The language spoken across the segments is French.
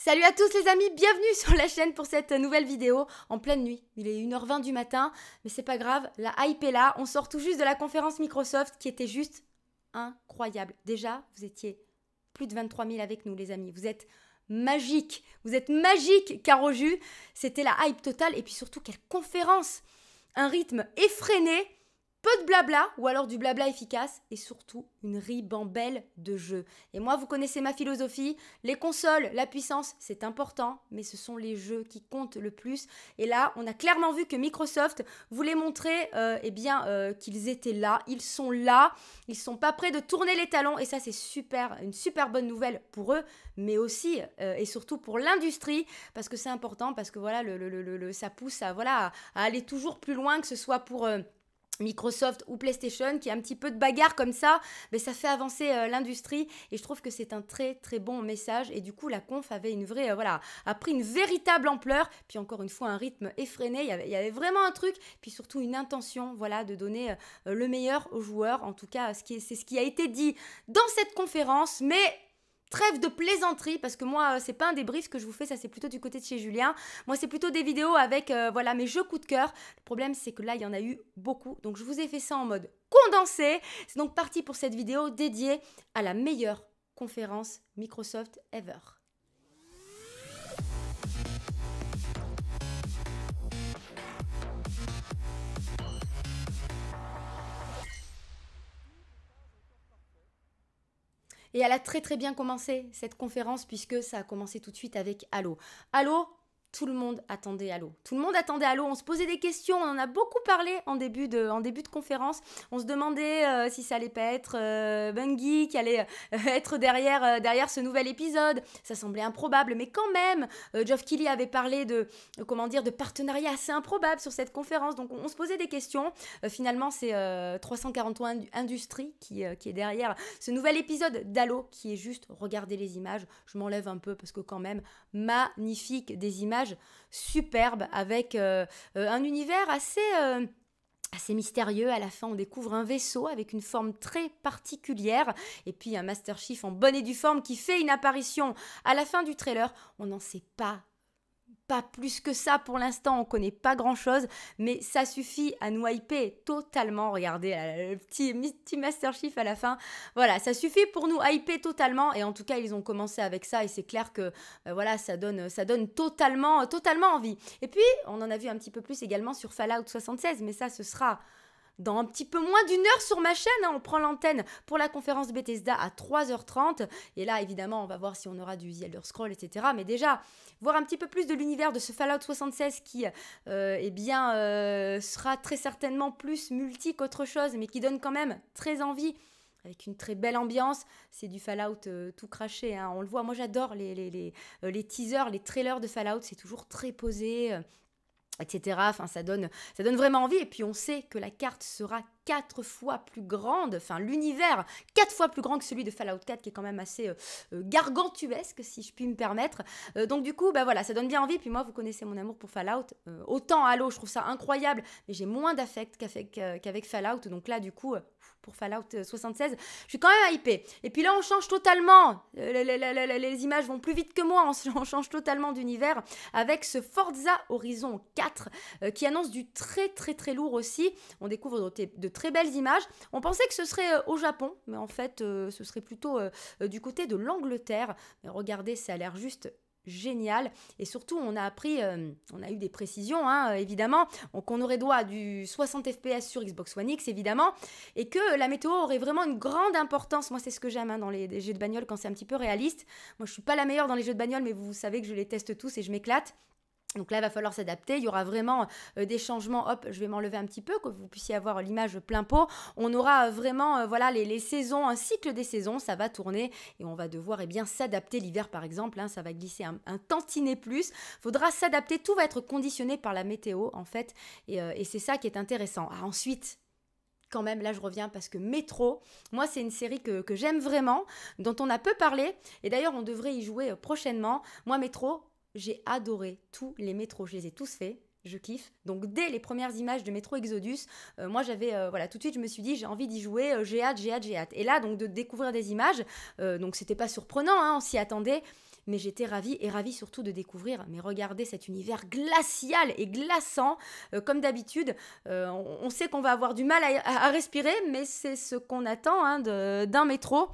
Salut à tous les amis, bienvenue sur la chaîne pour cette nouvelle vidéo en pleine nuit. Il est 1h20 du matin, mais c'est pas grave, la hype est là, on sort tout juste de la conférence Microsoft qui était juste incroyable. Déjà, vous étiez plus de 23 000 avec nous les amis, vous êtes magique, vous êtes magique jus, c'était la hype totale et puis surtout quelle conférence, un rythme effréné, peu de blabla ou alors du blabla efficace et surtout une ribambelle de jeux. Et moi, vous connaissez ma philosophie, les consoles, la puissance, c'est important, mais ce sont les jeux qui comptent le plus. Et là, on a clairement vu que Microsoft voulait montrer euh, eh bien euh, qu'ils étaient là, ils sont là, ils sont pas prêts de tourner les talons et ça c'est super, une super bonne nouvelle pour eux, mais aussi euh, et surtout pour l'industrie parce que c'est important parce que voilà le, ça pousse à voilà à aller toujours plus loin que ce soit pour Microsoft ou PlayStation, qui a un petit peu de bagarre comme ça, mais ça fait avancer euh, l'industrie et je trouve que c'est un très très bon message et du coup la conf avait une vraie, euh, voilà, a pris une véritable ampleur, puis encore une fois un rythme effréné, il y avait, vraiment un truc, puis surtout une intention, voilà, de donner euh, le meilleur aux joueurs, en tout cas c'est ce qui a été dit dans cette conférence, mais Trêve de plaisanterie parce que moi euh, c'est pas un débrief que je vous fais, ça c'est plutôt du côté de chez Julien. Moi c'est plutôt des vidéos avec euh, voilà mes jeux coup de cœur. Le problème c'est que là il y en a eu beaucoup, donc je vous ai fait ça en mode condensé. C'est donc parti pour cette vidéo dédiée à la meilleure conférence Microsoft ever. Et elle a très très bien commencé cette conférence puisque ça a commencé tout de suite avec Allô. Allô, tout le monde attendait Halo. Tout le monde attendait Halo. On se posait des questions. On en a beaucoup parlé en début de, en début de conférence. On se demandait euh, si ça allait pas être euh, Bungie qui allait euh, être derrière, derrière ce nouvel épisode. Ça semblait improbable, mais quand même, Geoff Kelly avait parlé de, comment dire, de partenariat assez improbable sur cette conférence. Donc on, se posait des questions. finalement, c'est 341 Industries qui, qui est derrière ce nouvel épisode d'Halo qui est juste regardez les images. Je m'enlève un peu parce que quand même, magnifique des images superbe avec euh, euh, un univers assez euh, assez mystérieux. À la fin, on découvre un vaisseau avec une forme très particulière et puis un Master Chief en bonne et due forme qui fait une apparition à la fin du trailer. On n'en sait pas pas plus que ça pour l'instant, on connaît pas grand chose, mais ça suffit à nous hyper totalement. Regardez euh, le petit, petit Master Chief à la fin. Voilà, ça suffit pour nous hyper totalement. Et en tout cas, ils ont commencé avec ça et c'est clair que euh, voilà, ça donne, ça donne totalement, totalement envie. Et puis, on en a vu un petit peu plus également sur Fallout 76, mais ça, ce sera dans un petit peu moins d'une heure sur ma chaîne. Hein, on prend l'antenne pour la conférence Bethesda à 3h30. Et là, évidemment, on va voir si on aura du The Scroll, etc. Mais déjà, voir un petit peu plus de l'univers de ce Fallout 76 qui, euh, eh bien, euh, sera très certainement plus multi qu'autre chose, mais qui donne quand même très envie avec une très belle ambiance. C'est du Fallout euh, tout craché, hein. on le voit. Moi, j'adore les, les, les, teasers, les trailers de Fallout, c'est toujours très posé etc. Enfin, ça donne, ça donne vraiment envie. Et puis, on sait que la carte sera quatre fois plus grande, enfin l'univers quatre fois plus grand que celui de Fallout 4 qui est quand même assez euh, euh, gargantuesque si je puis me permettre. Euh, donc du coup, bah voilà, ça donne bien envie. Puis moi, vous connaissez mon amour pour Fallout. autant autant l'eau, je trouve ça incroyable, mais j'ai moins d'affect qu'avec Fallout. Donc là, du coup, pour Fallout 76, je suis quand même hypée. Et puis là, on change totalement. Les, images vont plus vite que moi. On change totalement d'univers avec ce Forza Horizon 4 qui annonce du très très très lourd aussi. On découvre de, de très belles images. On pensait que ce serait euh, au Japon, mais en fait, euh, ce serait plutôt euh, du côté de l'Angleterre. Mais regardez, ça a l'air juste génial. Et surtout, on a appris, on a eu des précisions, hein, évidemment, qu'on aurait droit à du 60 FPS sur Xbox One X, évidemment, et que la météo aurait vraiment une grande importance. Moi, c'est ce que j'aime hein, dans les, jeux de bagnole quand c'est un petit peu réaliste. Moi, je suis pas la meilleure dans les jeux de bagnole, mais vous savez que je les teste tous et je m'éclate. Donc là, il va falloir s'adapter. Il y aura vraiment euh, des changements. Hop, je vais m'enlever un petit peu, que vous puissiez avoir l'image plein pot. On aura euh, vraiment, euh, voilà, les, saisons, un cycle des saisons. Ça va tourner et on va devoir, eh bien, s'adapter. L'hiver, par exemple, hein, ça va glisser un, tantinet plus. Faudra s'adapter. Tout va être conditionné par la météo, en fait. Et, c'est ça qui est intéressant. Ah, ensuite, quand même, là je reviens parce que Métro, moi c'est une série que j'aime vraiment, dont on a peu parlé, et d'ailleurs on devrait y jouer prochainement. Moi Métro, j'ai adoré tous les métros, je les ai tous faits, je kiffe. Donc dès les premières images de Métro Exodus, euh, moi j'avais euh, voilà tout de suite je me suis dit j'ai envie d'y jouer, euh, j'ai hâte, j'ai hâte, j'ai hâte. Et là donc de découvrir des images, donc c'était pas surprenant, hein, on s'y attendait. Mais j'étais ravie et ravie surtout de découvrir, mais regardez cet univers glacial et glaçant. comme d'habitude, on, sait qu'on va avoir du mal à, respirer, mais c'est ce qu'on attend hein, d'un métro.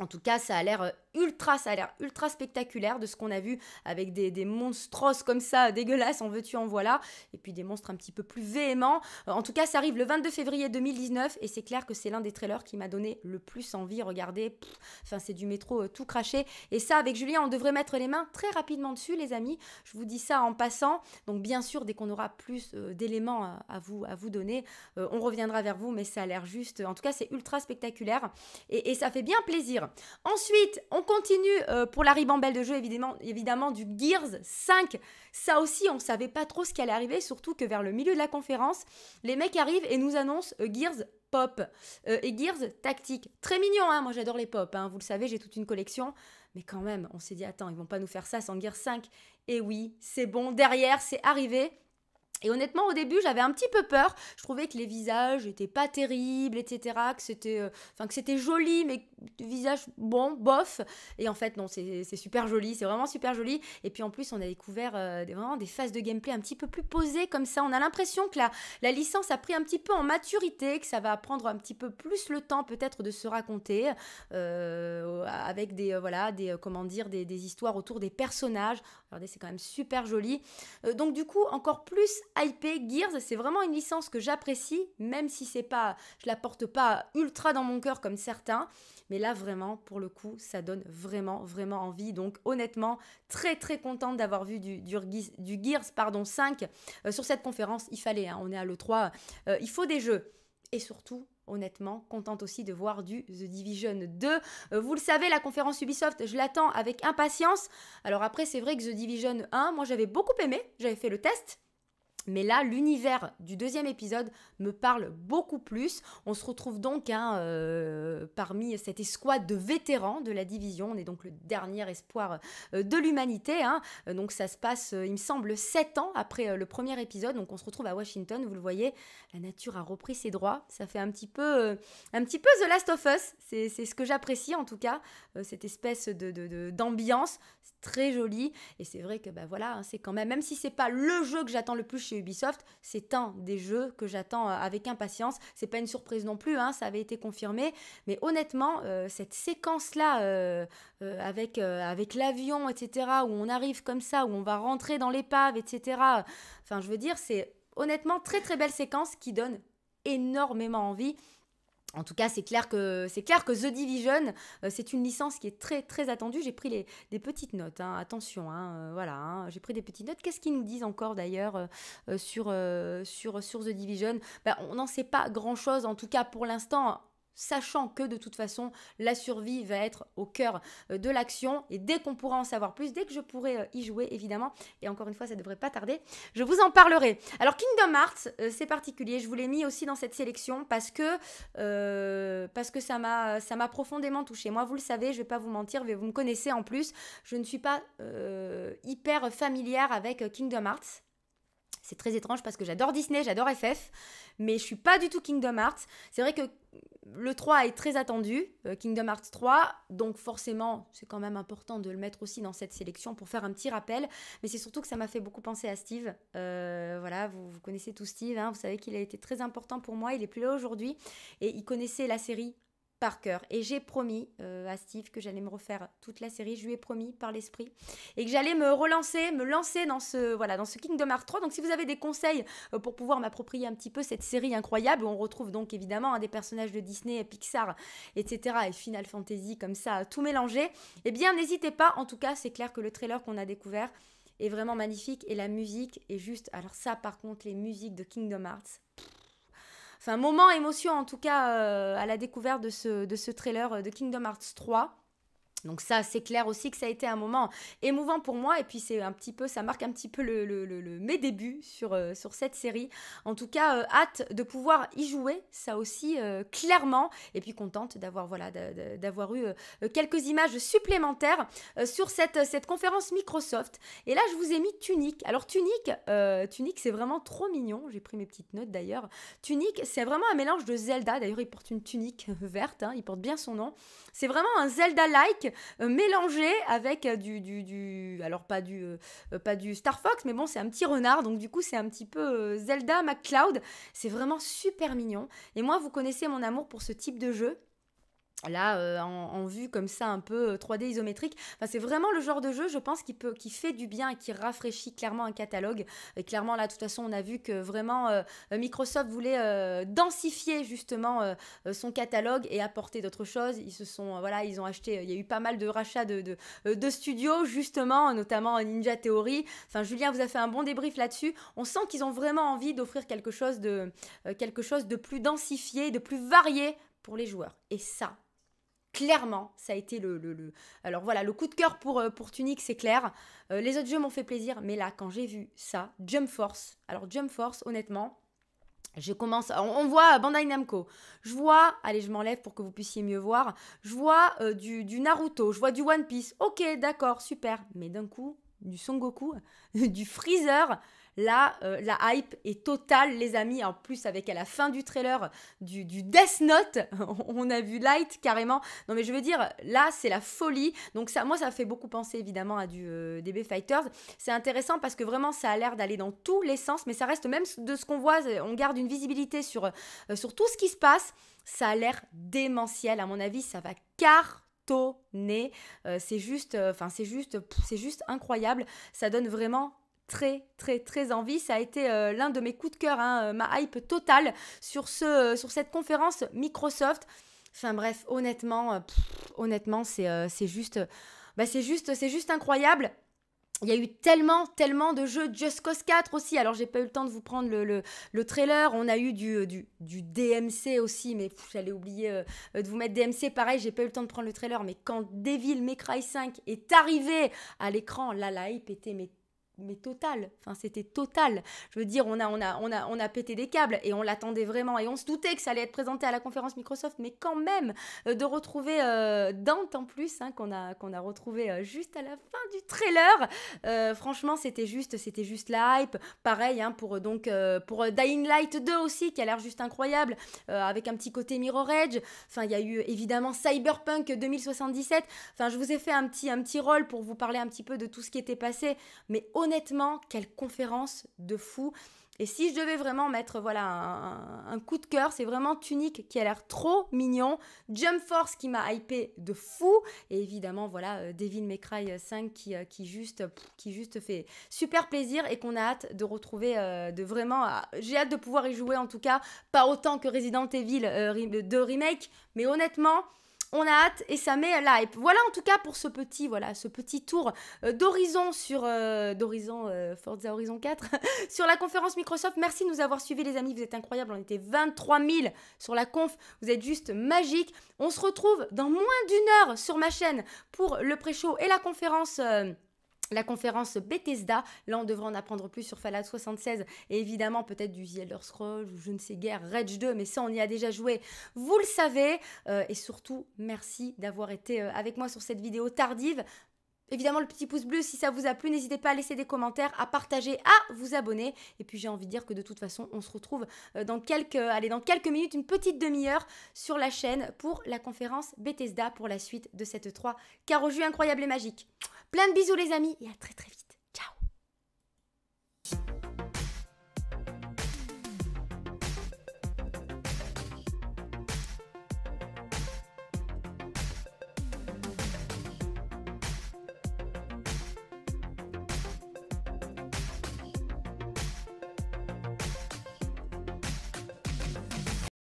En tout cas, ça a l'air ultra, ça a l'air ultra spectaculaire de ce qu'on a vu avec des, des monstros comme ça, dégueulasses, en veux-tu, en voilà, et puis des monstres un petit peu plus véhéments. Euh, en tout cas, ça arrive le 22 février 2019 et c'est clair que c'est l'un des trailers qui m'a donné le plus envie. Regardez, enfin c'est du métro euh, tout craché. Et ça, avec Julien, on devrait mettre les mains très rapidement dessus, les amis. Je vous dis ça en passant. Donc bien sûr, dès qu'on aura plus euh, d'éléments à, vous, à vous donner, on reviendra vers vous, mais ça a l'air juste. En tout cas, c'est ultra spectaculaire et, et ça fait bien plaisir. Ensuite, on on continue euh, pour la ribambelle de jeu, évidemment, évidemment, du Gears 5. Ça aussi, on savait pas trop ce qui allait arriver, surtout que vers le milieu de la conférence, les mecs arrivent et nous annoncent euh, Gears Pop euh, et Gears Tactique. Très mignon, hein moi j'adore les pop, hein vous le savez, j'ai toute une collection. Mais quand même, on s'est dit, attends, ils vont pas nous faire ça sans Gears 5. Et oui, c'est bon, derrière, c'est arrivé. Et honnêtement, au début, j'avais un petit peu peur. Je trouvais que les visages étaient pas terribles, etc. Que c'était, enfin, que c'était joli, mais visage bon, bof. Et en fait, non, c'est super joli, c'est vraiment super joli. Et puis en plus, on a découvert euh, des, vraiment des phases de gameplay un petit peu plus posées comme ça. On a l'impression que la, la licence a pris un petit peu en maturité, que ça va prendre un petit peu plus le temps peut-être de se raconter euh, avec des, euh, voilà, des, comment dire, des, des, histoires autour des personnages. Regardez, c'est quand même super joli. donc du coup, encore plus hypé Gears, c'est vraiment une licence que j'apprécie, même si c'est pas, je la porte pas ultra dans mon cœur comme certains. Mais là, vraiment, pour le coup, ça donne vraiment, vraiment envie. Donc, honnêtement, très, très contente d'avoir vu du, du, Gears pardon, 5 euh, sur cette conférence. Il fallait, hein, on est à l'E3, euh, il faut des jeux. Et surtout, honnêtement, contente aussi de voir du The Division 2. Euh, vous le savez, la conférence Ubisoft, je l'attends avec impatience. Alors après, c'est vrai que The Division 1, moi j'avais beaucoup aimé, j'avais fait le test, mais là, l'univers du deuxième épisode me parle beaucoup plus. On se retrouve donc hein, euh, parmi cette escouade de vétérans de la division. On est donc le dernier espoir euh, de l'humanité. Hein. Euh, donc ça se passe, il me semble, sept ans après le premier épisode. Donc on se retrouve à Washington. Vous le voyez, la nature a repris ses droits. Ça fait un petit peu, un petit peu The Last of Us. C'est ce que j'apprécie en tout cas, cette espèce de d'ambiance. De, très jolie. Et c'est vrai que bah voilà, hein, c'est quand même, même si c'est pas le jeu que j'attends le plus Ubisoft. C'est un des jeux que j'attends euh, avec impatience. C'est pas une surprise non plus, hein, ça avait été confirmé. Mais honnêtement, euh, cette séquence-là euh, avec, avec l'avion, etc., où on arrive comme ça, où on va rentrer dans l'épave, etc., enfin, je veux dire, c'est honnêtement très très belle séquence qui donne énormément envie. En tout cas, c'est clair que c'est clair que The Division, euh, c'est une licence qui est très très attendue. J'ai pris les, des petites notes. Hein. Attention, hein, euh, voilà, hein. j'ai pris des petites notes. Qu'est-ce qu'ils nous disent encore d'ailleurs euh, sur, sur, sur The Division ben, On n'en sait pas grand-chose, en tout cas pour l'instant sachant que de toute façon la survie va être au cœur euh, de l'action et dès qu'on pourra en savoir plus, dès que je pourrai euh, y jouer évidemment, et encore une fois ça ne devrait pas tarder, je vous en parlerai. Alors Kingdom Hearts euh, c'est particulier, je vous l'ai mis aussi dans cette sélection parce que, parce que ça m'a profondément touché. Moi vous le savez, je vais pas vous mentir, mais vous me connaissez en plus, je ne suis pas hyper familière avec Kingdom Hearts. C'est très étrange parce que j'adore Disney, j'adore FF, mais je suis pas du tout Kingdom Hearts. C'est vrai que le 3 est très attendu, euh, Kingdom Hearts 3, donc forcément, c'est quand même important de le mettre aussi dans cette sélection pour faire un petit rappel, mais c'est surtout que ça m'a fait beaucoup penser à Steve. Euh, voilà, vous, connaissez tout Steve, hein, vous savez qu'il a été très important pour moi, il est plus là aujourd'hui, et il connaissait la série par cœur. Et j'ai promis euh, à Steve que j'allais me refaire toute la série, je lui ai promis par l'esprit, et que j'allais me relancer, me lancer dans ce, voilà, dans ce Kingdom Hearts 3. Donc si vous avez des conseils euh, pour pouvoir m'approprier un petit peu cette série incroyable, on retrouve donc évidemment hein, des personnages de Disney, Pixar, etc., et Final Fantasy comme ça, tout mélangé, et eh bien n'hésitez pas, en tout cas c'est clair que le trailer qu'on a découvert est vraiment magnifique, et la musique est juste, alors ça par contre, les musiques de Kingdom Hearts. Enfin, moment émotion en tout cas euh, à la découverte de ce, de ce trailer euh, de Kingdom Hearts 3. Donc ça, c'est clair aussi que ça a été un moment émouvant pour moi et puis c'est un petit peu, ça marque un petit peu mes débuts sur, euh, sur cette série. En tout cas, euh, hâte de pouvoir y jouer, ça aussi euh, clairement, et puis contente d'avoir voilà d'avoir eu quelques images supplémentaires sur cette, cette conférence Microsoft. Et là, je vous ai mis Tunic. Alors Tunic, tunique, c'est vraiment trop mignon. J'ai pris mes petites notes d'ailleurs. Tunic, c'est vraiment un mélange de Zelda. D'ailleurs, il porte une tunique verte, hein. il porte bien son nom. C'est vraiment un Zelda-like euh, mélangé avec euh, du, du, alors pas du, euh, pas du Star Fox, mais bon, c'est un petit renard, donc du coup, c'est un petit peu Zelda McCloud. C'est vraiment super mignon. Et moi, vous connaissez mon amour pour ce type de jeu là euh, en, vue comme ça un peu 3D euh, isométrique. c'est vraiment le genre de jeu, je pense, qui fait du bien et qui rafraîchit clairement un catalogue. clairement là, de toute façon, on a vu que vraiment euh, Microsoft voulait densifier justement son catalogue et apporter d'autres choses. Ils se sont, voilà, ils ont acheté. Il y a eu pas mal de rachats de, studios justement, notamment Ninja Theory. Enfin, Julien vous a fait un bon débrief là-dessus. On sent qu'ils ont vraiment envie d'offrir quelque chose de quelque chose de plus densifié, de plus varié pour les joueurs. Et ça, clairement, ça a été le, le, Alors voilà, le coup de cœur pour, euh, pour Tunic, c'est clair. Euh, les autres jeux m'ont fait plaisir, mais là, quand j'ai vu ça, Jump Force. Alors Jump Force, honnêtement, je commence, on, voit euh, Bandai Namco. Je vois, allez, je m'enlève pour que vous puissiez mieux voir. Je vois du, du, Naruto, je vois du One Piece. Ok, d'accord, super. Mais d'un coup, du Son Goku, du Freezer, Là, euh, la hype est totale, les amis. En plus, avec à la fin du trailer du, Death Note, on a vu Light carrément. Non, mais je veux dire, là, c'est la folie. Donc, ça, moi, ça fait beaucoup penser évidemment à du euh, DB Fighters. C'est intéressant parce que vraiment, ça a l'air d'aller dans tous les sens, mais ça reste même de ce qu'on voit. Euh, on garde une visibilité sur, sur tout ce qui se passe. Ça a l'air démentiel. À mon avis, ça va cartonner, c'est juste, enfin c'est juste, c'est juste incroyable. Ça donne vraiment très très très envie. Ça a été euh, l'un de mes coups de cœur, hein, euh, ma hype totale sur, ce, euh, sur cette conférence Microsoft. Enfin bref, honnêtement, honnêtement, c'est c'est juste, bah, c'est juste, c'est juste incroyable. Il y a eu tellement, tellement de jeux Just Cause 4 aussi. Alors, j'ai pas eu le temps de vous prendre le, le, le trailer. On a eu du, du, du DMC aussi, mais j'allais oublier de vous mettre DMC. Pareil, j'ai pas eu le temps de prendre le trailer. Mais quand Devil May Cry 5 est arrivé à l'écran, là, la hype était mais mais total. Enfin, c'était total. Je veux dire, on a, on a, on a, on a pété des câbles et on l'attendait vraiment et on se doutait que ça allait être présenté à la conférence Microsoft, mais quand même euh, de retrouver euh, Dante en plus hein, qu'on a, qu'on a retrouvé euh, juste à la fin du trailer. franchement, c'était juste, c'était juste la hype. Pareil hein, pour donc pour Dying Light 2 aussi qui a l'air juste incroyable avec un petit côté Mirror Edge. Enfin, il y a eu évidemment Cyberpunk 2077. Enfin, je vous ai fait un petit, un petit rôle pour vous parler un petit peu de tout ce qui était passé, mais au honnêtement, quelle conférence de fou. Et si je devais vraiment mettre voilà un, coup de cœur, c'est vraiment tunique qui a l'air trop mignon, Jump Force qui m'a hypé de fou et évidemment voilà euh, Devil May Cry 5 euh, euh, qui, juste qui juste fait super plaisir et qu'on a hâte de retrouver de vraiment ah, j'ai hâte de pouvoir y jouer en tout cas, pas autant que Resident Evil de remake, mais honnêtement, on a hâte et ça met la hype. Voilà en tout cas pour ce petit, voilà, ce petit tour euh, d'horizon sur euh, d'horizon euh, Forza Horizon 4 sur la conférence Microsoft. Merci de nous avoir suivis les amis, vous êtes incroyables. On était 23 000 sur la conf, vous êtes juste magique. On se retrouve dans moins d'une heure sur ma chaîne pour le pré-show et la conférence la conférence Bethesda. Là, on devrait en apprendre plus sur Fallout 76 et évidemment peut-être du The Elder Scrolls ou je ne sais guère, Rage 2, mais ça, on y a déjà joué, vous le savez. Euh, et surtout, merci d'avoir été euh, avec moi sur cette vidéo tardive. Évidemment, le petit pouce bleu si ça vous a plu. N'hésitez pas à laisser des commentaires, à partager, à vous abonner. Et puis j'ai envie de dire que de toute façon, on se retrouve euh, dans quelques, allez, dans quelques minutes, une petite demi-heure sur la chaîne pour la conférence Bethesda pour la suite de cette 3. Car au jeu incroyable et magique. Plein de bisous les amis et à très très vite.